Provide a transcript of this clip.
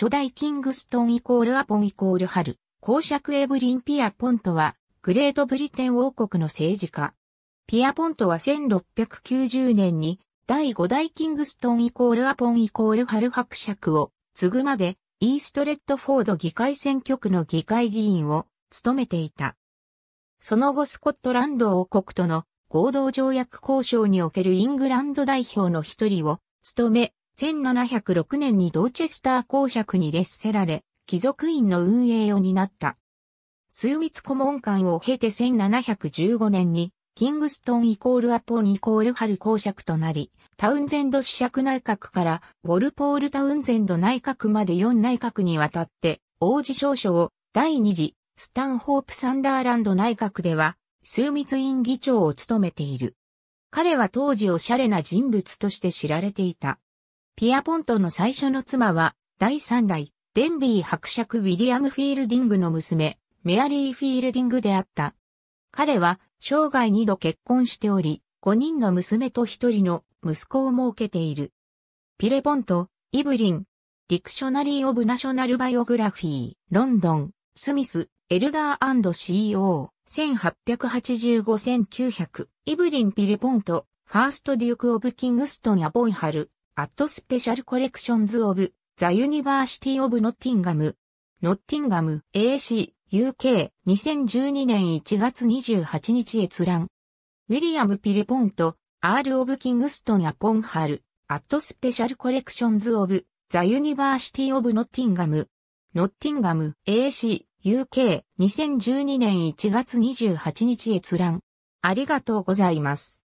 初代キングストンイコールアポンイコール春、公爵エブリン・ピアポントは、グレートブリテン王国の政治家。ピアポントは1690年に、第5代キングストンイコールアポンイコール春伯爵を継ぐまで、イーストレッドフォード議会選挙区の議会議員を務めていた。その後スコットランド王国との合同条約交渉におけるイングランド代表の一人を務め、1706年にドーチェスター公爵に列せられ、貴族院の運営を担った。数密顧問官を経て1715年に、キングストンイコールアポンイコールハル公爵となり、タウンゼンド子爵内閣から、ウォルポールタウンゼンド内閣まで4内閣にわたって、王子少将を第2次、スタンホープ・サンダーランド内閣では、数密院議長を務めている。彼は当時おシャレな人物として知られていた。ピアポントの最初の妻は、第三代、デンビー伯爵ウィリアム・フィールディングの娘、メアリー・フィールディングであった。彼は、生涯二度結婚しており、五人の娘と一人の息子を設けている。ピレポント、イブリン、ディクショナリー・オブ・ナショナル・バイオグラフィー、ロンドン、スミス、エルダー &CEO、1885-1900、イブリン・ピレポント、ファースト・デューク・オブ・キングストン・アボイハル、アットスペシャルコレクションズ・オブ・ザ・ユニバーシティ・オブ・ノッティンガム。ノッティンガム a c UK 2012年1月28日閲覧。ウィリアム・ピレポント、アール・オブ・キングストン・アポンハル、アット・スペシャル・コレクションズ・オブ、ザ・ユニバーシティ・オブ・ノッティンガム、ノッティンガム、AC、UK、2012年1月28日閲覧。ありがとうございます。